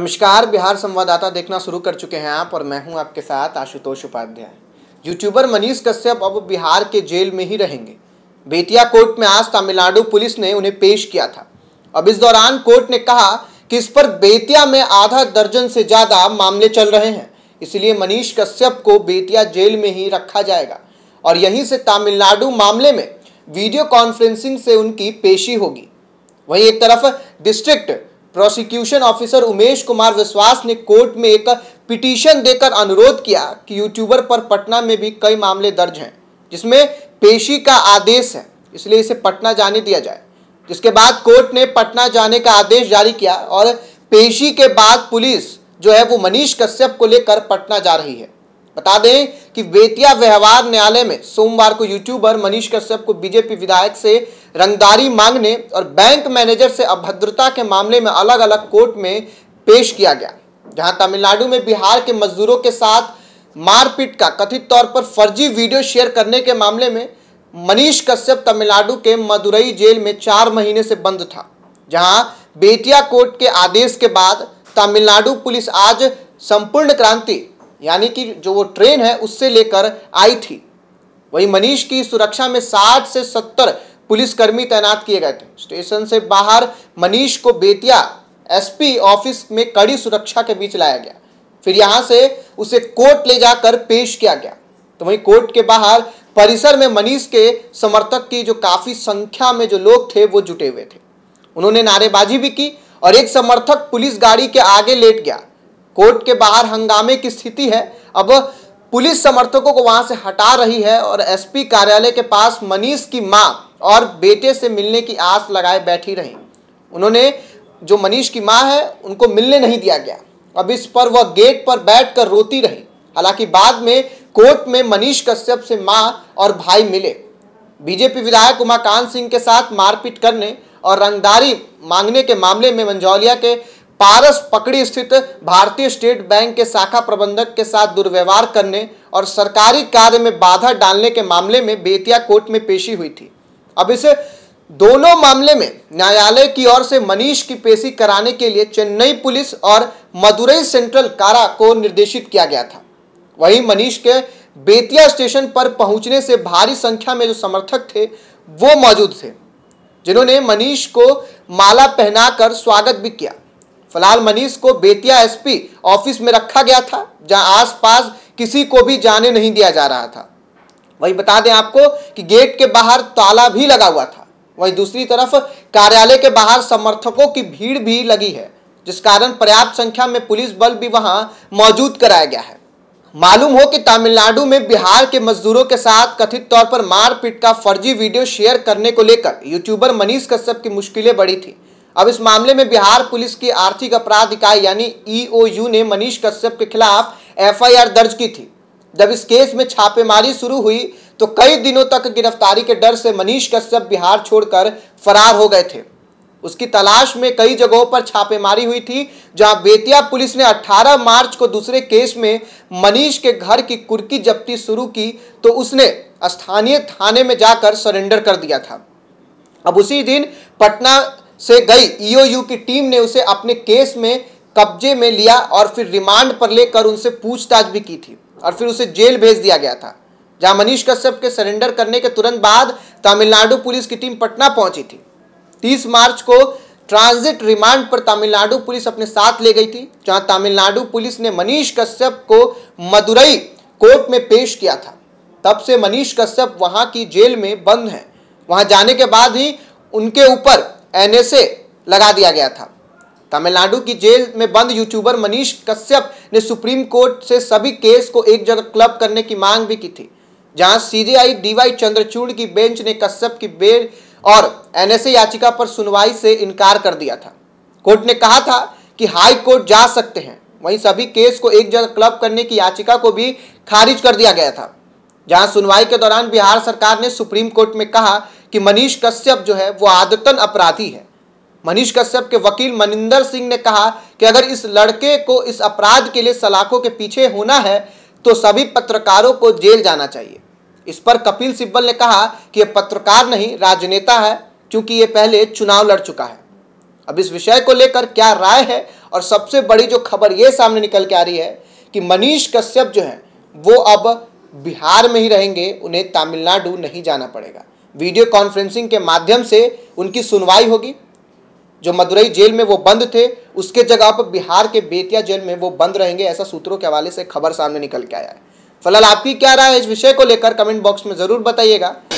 नमस्कार बिहार संवाददाता देखना शुरू कर चुके हैं आप और मैं हूं आपके साथ आशुतोष उपाध्याय यूट्यूबर मनीष कश्यप अब बिहार के जेल में ही रहेंगे बेतिया कोर्ट में आज तमिलनाडु पुलिस ने उन्हें पेश किया था अब इस दौरान कोर्ट ने कहा कि इस पर बेतिया में आधा दर्जन से ज़्यादा मामले चल रहे हैं इसलिए मनीष कश्यप को बेतिया जेल में ही रखा जाएगा और यहीं से तमिलनाडु मामले में वीडियो कॉन्फ्रेंसिंग से उनकी पेशी होगी वहीं एक तरफ district prosecution officer Umesh Kumar Vishwas ने कोर्ट में एक पिटीशन देकर अनुरोध किया कि यूट्यूबर पर पटना में भी कई मामले दर्ज हैं जिसमें पेशी का आदेश है इसलिए इसे पटना जाने दिया जाए जिसके बाद कोर्ट ने पटना जाने का आदेश जारी किया और पेशी के बाद पुलिस जो है वो मनीष कश्यप को लेकर पटना जा रही है बता दें कि बेतिया व्यवहार न्यायालय में सोमवार को यूट्यूबर मनीष कश्यप को बीजेपी विधायक से रंगदारी मांगने और बैंक मैनेजर से अभद्रता के मामले में अलग अलग कोर्ट में पेश किया गया जहां तमिलनाडु में बिहार के मजदूरों के साथ मारपीट का कथित तौर पर फर्जी वीडियो शेयर करने के मामले में मनीष कश्यप तमिलनाडु के मदुरई जेल में चार महीने से बंद था जहां बेतिया कोर्ट के आदेश के बाद तमिलनाडु पुलिस आज संपूर्ण क्रांति यानी कि जो वो ट्रेन है उससे लेकर आई थी वही मनीष की सुरक्षा में साठ से सत्तर पुलिसकर्मी तैनात किए गए थे स्टेशन से बाहर मनीष को बेतिया एसपी ऑफिस में कड़ी सुरक्षा के बीच लाया गया फिर यहां से उसे कोर्ट ले जाकर पेश किया गया तो वहीं कोर्ट के बाहर परिसर में मनीष के समर्थक की जो काफ़ी संख्या में जो लोग थे वो जुटे हुए थे उन्होंने नारेबाजी भी की और एक समर्थक पुलिस गाड़ी के आगे लेट गया कोर्ट के बाहर हंगामे की स्थिति है अब पुलिस समर्थकों को वहां से हटा रही है और एसपी कार्यालय के पास मनीष की मां और बेटे से मिलने की आस लगाए बैठी रही उन्होंने जो मनीष की मां है उनको मिलने नहीं दिया गया अब इस पर वह गेट पर बैठकर रोती रही हालांकि बाद में कोर्ट में मनीष कश्यप से मां और भाई मिले बीजेपी विधायक उमाकांत सिंह के साथ मारपीट करने और रंगदारी मांगने के मामले में मंजौलिया के पारस पकड़ी स्थित भारतीय स्टेट बैंक के शाखा प्रबंधक के साथ दुर्व्यवहार करने और सरकारी कार्य में बाधा डालने के मामले में बेतिया कोर्ट में पेशी हुई थी अब इसे दोनों मामले में न्यायालय की ओर से मनीष की पेशी कराने के लिए चेन्नई पुलिस और मदुरई सेंट्रल कारा को निर्देशित किया गया था वहीं मनीष के बेतिया स्टेशन पर पहुंचने से भारी संख्या में जो समर्थक थे वो मौजूद थे जिन्होंने मनीष को माला पहनाकर स्वागत भी किया फिलहाल मनीष को बेतिया एसपी ऑफिस में रखा गया था जहां आसपास किसी को भी जाने नहीं दिया जा रहा था वही बता दें आपको कि गेट के बाहर ताला भी लगा हुआ था वहीं दूसरी तरफ कार्यालय के बाहर समर्थकों की भीड़ भी लगी है जिस कारण पर्याप्त संख्या में पुलिस बल भी वहां मौजूद कराया गया है मालूम हो कि तमिलनाडु में बिहार के मजदूरों के साथ कथित तौर पर मारपीट का फर्जी वीडियो शेयर करने को लेकर यूट्यूबर मनीष कश्यप की मुश्किलें बढ़ी थी अब इस मामले में बिहार पुलिस की आर्थिक अपराध इकाई यानी ईओयू e ने मनीष कश्यप के खिलाफ एफआईआर दर्ज की थी जब इस केस में छापेमारी शुरू हुई तो कई दिनों तक गिरफ्तारी के डर से मनीष कश्यप बिहार छोड़कर फरार हो गए थे उसकी तलाश में कई जगहों पर छापेमारी हुई थी जहां बेतिया पुलिस ने 18 मार्च को दूसरे केस में मनीष के घर की कुर्की जब्ती शुरू की तो उसने स्थानीय थाने में जाकर सरेंडर कर दिया था अब उसी दिन पटना से गई ईओयू e की टीम ने उसे अपने केस में कब्जे में लिया और फिर रिमांड पर लेकर उनसे पूछताछ भी की थी और फिर उसे जेल भेज दिया गया था जहां मनीष कश्यप के सरेंडर करने के तुरंत बाद तमिलनाडु पुलिस की टीम पटना पहुंची थी 30 मार्च को ट्रांजिट रिमांड पर तमिलनाडु पुलिस अपने साथ ले गई थी जहां तमिलनाडु पुलिस ने मनीष कश्यप को मदुरई कोर्ट में पेश किया था तब से मनीष कश्यप वहां की जेल में बंद हैं वहां जाने के बाद ही उनके ऊपर एनएसए लगा दिया गया था तमिलनाडु की जेल में बंद यूट्यूबर मनीष कश्यप ने सुप्रीम कोर्ट से सभी केस को एक जगह क्लब करने की मांग भी की थी जहां सीजेआई डीवाई चंद्रचूड़ की बेंच ने कश्यप की बेल और एनएसए याचिका पर सुनवाई से इनकार कर दिया था कोर्ट ने कहा था कि हाई कोर्ट जा सकते हैं वहीं सभी केस को एक जगह क्लब करने की याचिका को भी खारिज कर दिया गया था जहां सुनवाई के दौरान बिहार सरकार ने सुप्रीम कोर्ट में कहा कि मनीष कश्यप जो है वो आदतन अपराधी है मनीष कश्यप के वकील मनिंदर सिंह ने कहा कि अगर इस लड़के को इस अपराध के लिए सलाखों के पीछे होना है तो सभी पत्रकारों को जेल जाना चाहिए इस पर कपिल सिब्बल ने कहा कि यह पत्रकार नहीं राजनेता है क्योंकि ये पहले चुनाव लड़ चुका है अब इस विषय को लेकर क्या राय है और सबसे बड़ी जो खबर ये सामने निकल के आ रही है कि मनीष कश्यप जो है वो अब बिहार में ही रहेंगे उन्हें तमिलनाडु नहीं जाना पड़ेगा वीडियो कॉन्फ्रेंसिंग के माध्यम से उनकी सुनवाई होगी जो मदुरई जेल में वो बंद थे उसके जगह पर बिहार के बेतिया जेल में वो बंद रहेंगे ऐसा सूत्रों के हवाले से खबर सामने निकल के आया है फिलहाल आपकी क्या राय है इस विषय को लेकर कमेंट बॉक्स में ज़रूर बताइएगा